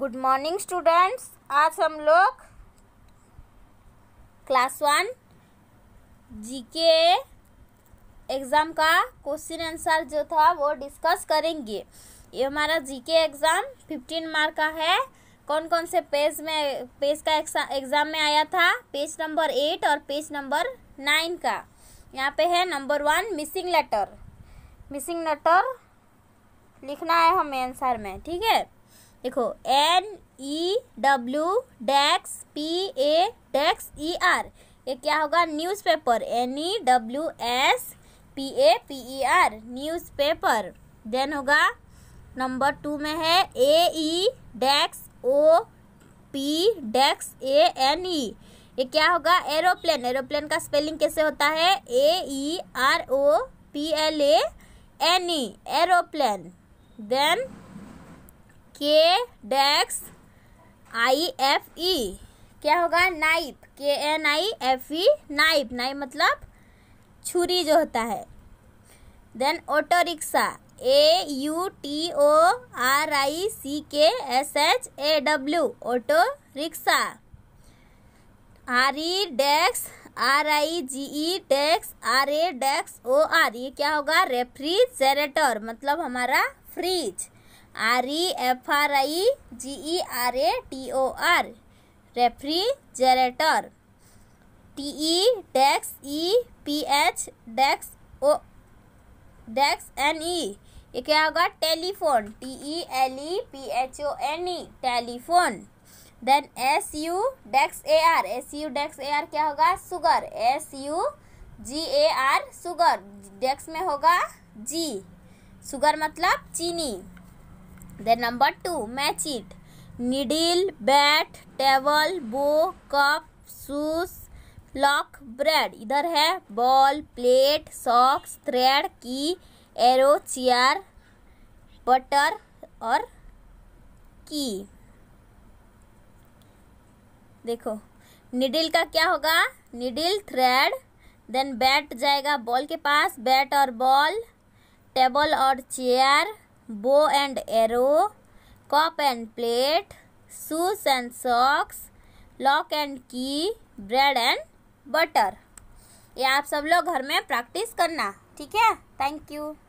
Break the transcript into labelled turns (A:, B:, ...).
A: good morning students आज हम लोग क्लास वन जीके एग्ज़ाम का क्वेश्चन आंसर जो था वो डिस्कस करेंगे ये हमारा जीके एग्ज़ाम फिफ्टीन मार्क का है कौन कौन से पेज में पेज का एग्ज़ाम में आया था पेज नंबर एट और पेज नंबर नाइन का यहाँ पे है number one missing letter missing letter लिखना है हमें आंसर में ठीक है देखो N E W dash P A dash E R ये क्या होगा newspaper N E W S P A P E R newspaper then होगा नंबर टू में है A E desks O P desks A N E ये क्या होगा aeroplane aeroplane का स्पेलिंग कैसे होता है A E R O P L A N E aeroplane then K dash I F E क्या होगा knife K N I F E knife knife मतलब छुरी जो होता है then auto rickshaw A U T O R I C K S H A W auto rickshaw R E dash R I G E dash R A dash O R ये क्या होगा refrigerator मतलब हमारा fridge R E F R I G E R A T O R refrigerator T E dash E P H dash O dash N E ये क्या होगा telephone T E L E P H O N E telephone then S U dash A R S U dash A R क्या होगा sugar S U G A R sugar dash में होगा G sugar मतलब चीनी then number to मैचिट needle bat table bow bow cup lock bread इधर है ball plate socks thread key arrow chair butter और key देखो निडिल का क्या होगा निडिल थ्रेड देन बैट जाएगा बॉल के पास बैट और बॉल टेबल और chair bow and arrow cup and plate shoes and socks lock and key bread and butter ये आप सब लोग घर में प्रैक्टिस करना ठीक है थैंक यू